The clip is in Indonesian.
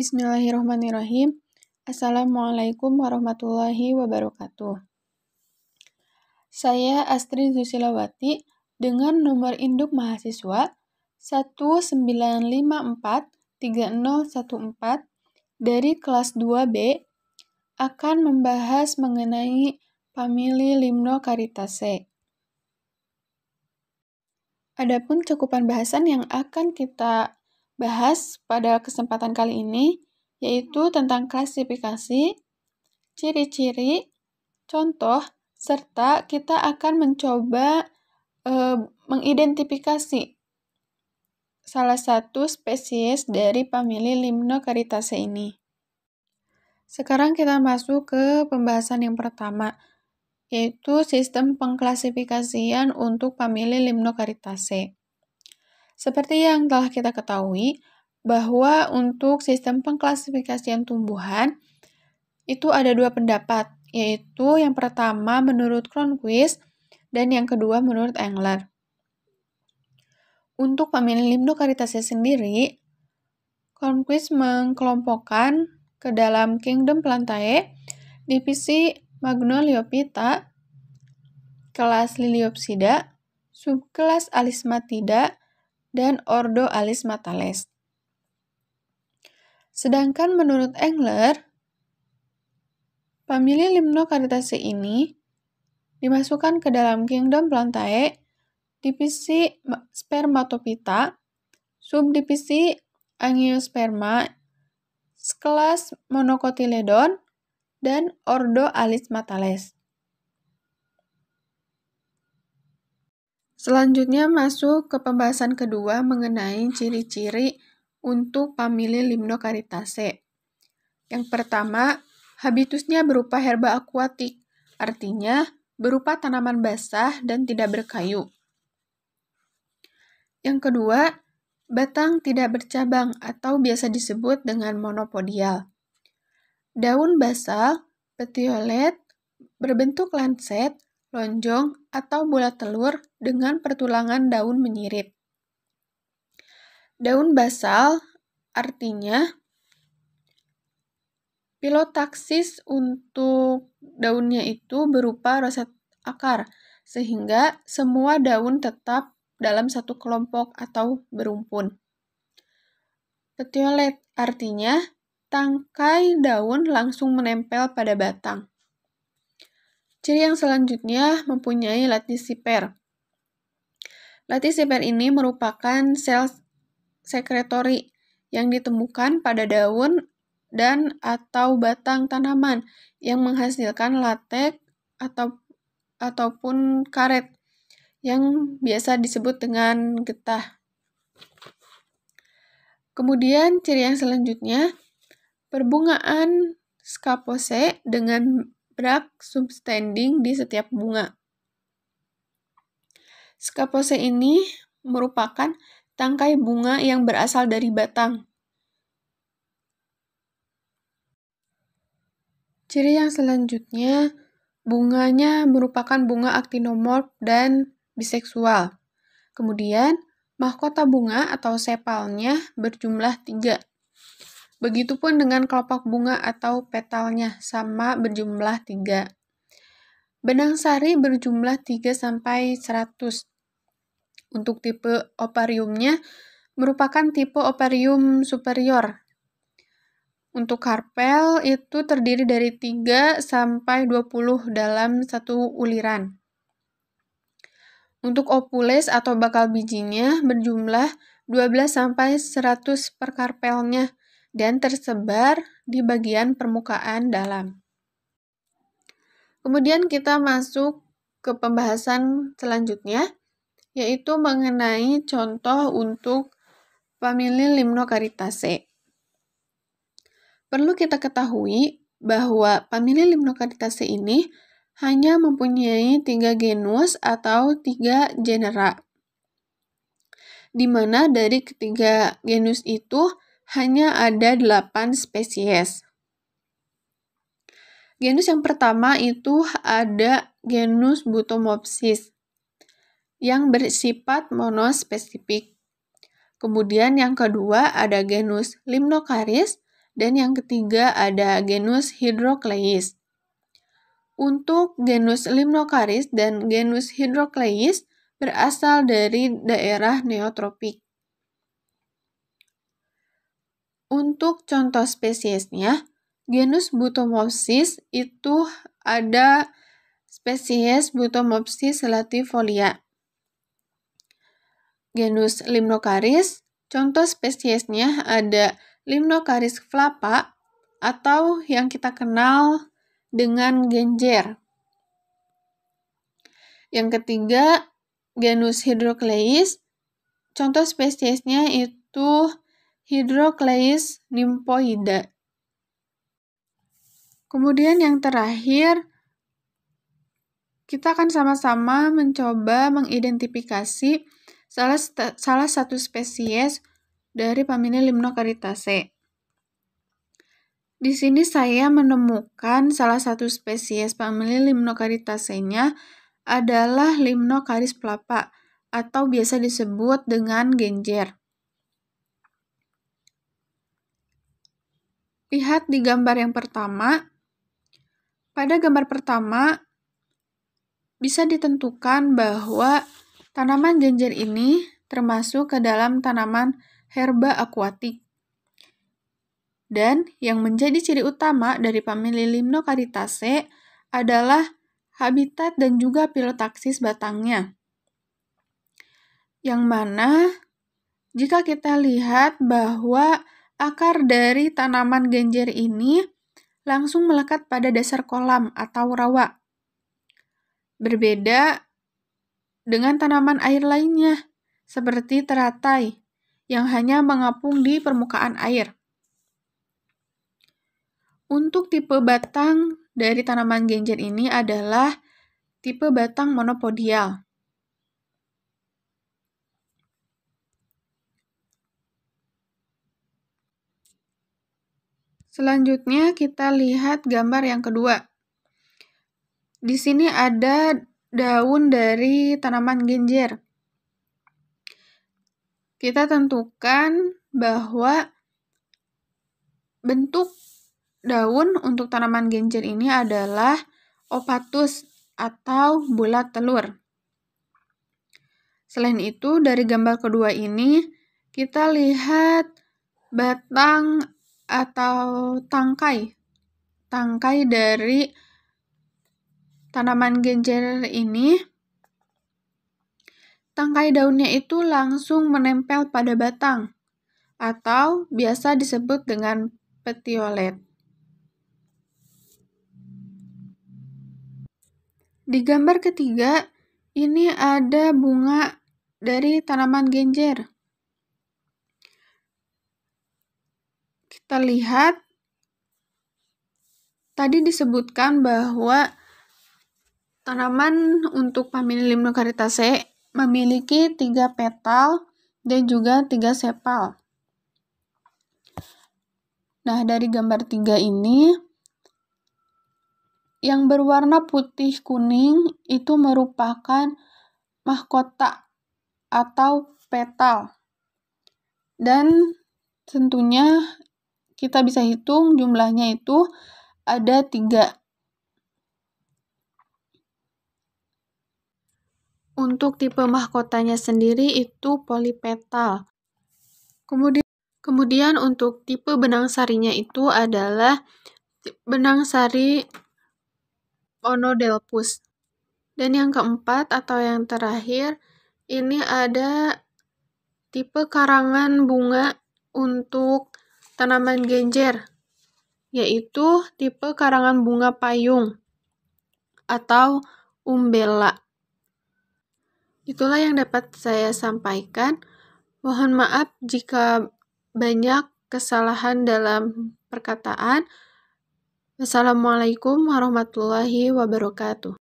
Bismillahirrahmanirrahim. Assalamualaikum warahmatullahi wabarakatuh. Saya Astri Zusilawati dengan nomor induk mahasiswa 19543014 dari kelas 2B akan membahas mengenai famili Limnocaritaceae. Adapun cakupan bahasan yang akan kita bahas pada kesempatan kali ini, yaitu tentang klasifikasi, ciri-ciri, contoh, serta kita akan mencoba e, mengidentifikasi salah satu spesies dari famili Limnocaritaceae ini. Sekarang kita masuk ke pembahasan yang pertama, yaitu sistem pengklasifikasian untuk famili Limnocaritaceae. Seperti yang telah kita ketahui, bahwa untuk sistem pengklasifikasian tumbuhan itu ada dua pendapat, yaitu yang pertama menurut Cronquist dan yang kedua menurut Engler. Untuk pemilih limnokaritasnya sendiri, Cronquist mengkelompokkan ke dalam kingdom Plantae, divisi Magnoliopita, kelas Liliopsida, subkelas Alismatida, dan Ordo Alis Matales. Sedangkan menurut Engler, famili Limnocaritaceae ini dimasukkan ke dalam kingdom Plantae, divisi Spermatophyta, subdivisi Angiosperma, sekelas Monocotyledon, dan Ordo Alis Matales. Selanjutnya masuk ke pembahasan kedua mengenai ciri-ciri untuk famili Limnocaritaceae. Yang pertama, habitusnya berupa herba akuatik, artinya berupa tanaman basah dan tidak berkayu. Yang kedua, batang tidak bercabang atau biasa disebut dengan monopodial. Daun basal, petiolet, berbentuk lancet lonjong, atau bola telur dengan pertulangan daun menyirip. Daun basal artinya pilotaksis untuk daunnya itu berupa roset akar, sehingga semua daun tetap dalam satu kelompok atau berumpun. Petiolet artinya tangkai daun langsung menempel pada batang. Ciri yang selanjutnya mempunyai latisiper. Latisiper ini merupakan sel sekretori yang ditemukan pada daun dan atau batang tanaman yang menghasilkan latek atau ataupun karet yang biasa disebut dengan getah. Kemudian ciri yang selanjutnya perbungaan skapose dengan rak substanding di setiap bunga. Skapose ini merupakan tangkai bunga yang berasal dari batang. Ciri yang selanjutnya, bunganya merupakan bunga aktinomorf dan biseksual. Kemudian, mahkota bunga atau sepalnya berjumlah tiga, Begitupun dengan kelopak bunga atau petalnya, sama berjumlah 3. Benang sari berjumlah 3 sampai 100. Untuk tipe opariumnya merupakan tipe oparium superior. Untuk karpel itu terdiri dari 3 sampai 20 dalam satu uliran. Untuk opules atau bakal bijinya berjumlah 12 sampai 100 per karpelnya dan tersebar di bagian permukaan dalam. Kemudian kita masuk ke pembahasan selanjutnya, yaitu mengenai contoh untuk famili Limnocaritaceae. Perlu kita ketahui bahwa famili Limnocaritaceae ini hanya mempunyai tiga genus atau tiga genera, di mana dari ketiga genus itu hanya ada 8 spesies. Genus yang pertama itu ada genus Butomopsis yang bersifat monospesifik. Kemudian yang kedua ada genus Limnocaris dan yang ketiga ada genus Hydrocleis. Untuk genus Limnocaris dan genus Hydrocleis berasal dari daerah neotropik. Untuk contoh spesiesnya, genus Butomopsis itu ada spesies Butomopsis latifolia. Genus Limnocaris, contoh spesiesnya ada Limnocaris flapa atau yang kita kenal dengan genjer. Yang ketiga, genus Hydrocleis. Contoh spesiesnya itu hidrokleis nimpoida. Kemudian yang terakhir, kita akan sama-sama mencoba mengidentifikasi salah, salah satu spesies dari famili Limnocaritaceae. Di sini saya menemukan salah satu spesies famili Limnocaritaceae-nya adalah Limnocaris pelapa atau biasa disebut dengan genjer. Lihat di gambar yang pertama. Pada gambar pertama, bisa ditentukan bahwa tanaman genjer ini termasuk ke dalam tanaman herba akuatik. Dan yang menjadi ciri utama dari famili Limnocaritaceae adalah habitat dan juga pilotaksis batangnya. Yang mana jika kita lihat bahwa akar dari tanaman genjer ini langsung melekat pada dasar kolam atau rawa. Berbeda dengan tanaman air lainnya, seperti teratai, yang hanya mengapung di permukaan air. Untuk tipe batang dari tanaman genjer ini adalah tipe batang monopodial. Selanjutnya kita lihat gambar yang kedua. Di sini ada daun dari tanaman genjer. Kita tentukan bahwa bentuk daun untuk tanaman genjer ini adalah opatus atau bulat telur. Selain itu, dari gambar kedua ini, kita lihat batang atau tangkai. Tangkai dari tanaman genjer ini tangkai daunnya itu langsung menempel pada batang atau biasa disebut dengan petiolet. Di gambar ketiga, ini ada bunga dari tanaman genjer. terlihat tadi disebutkan bahwa tanaman untuk famili Limnocaritaceae memiliki tiga petal dan juga tiga sepal. Nah, dari gambar tiga ini, yang berwarna putih kuning itu merupakan mahkota atau petal. Dan tentunya kita bisa hitung jumlahnya itu ada tiga. Untuk tipe mahkotanya sendiri itu polipetal. Kemudian, kemudian untuk tipe benang sarinya itu adalah benang sari monodelpus. Dan yang keempat atau yang terakhir, ini ada tipe karangan bunga untuk tanaman genjer, yaitu tipe karangan bunga payung atau umbela. Itulah yang dapat saya sampaikan. Mohon maaf jika banyak kesalahan dalam perkataan. Wassalamualaikum warahmatullahi wabarakatuh.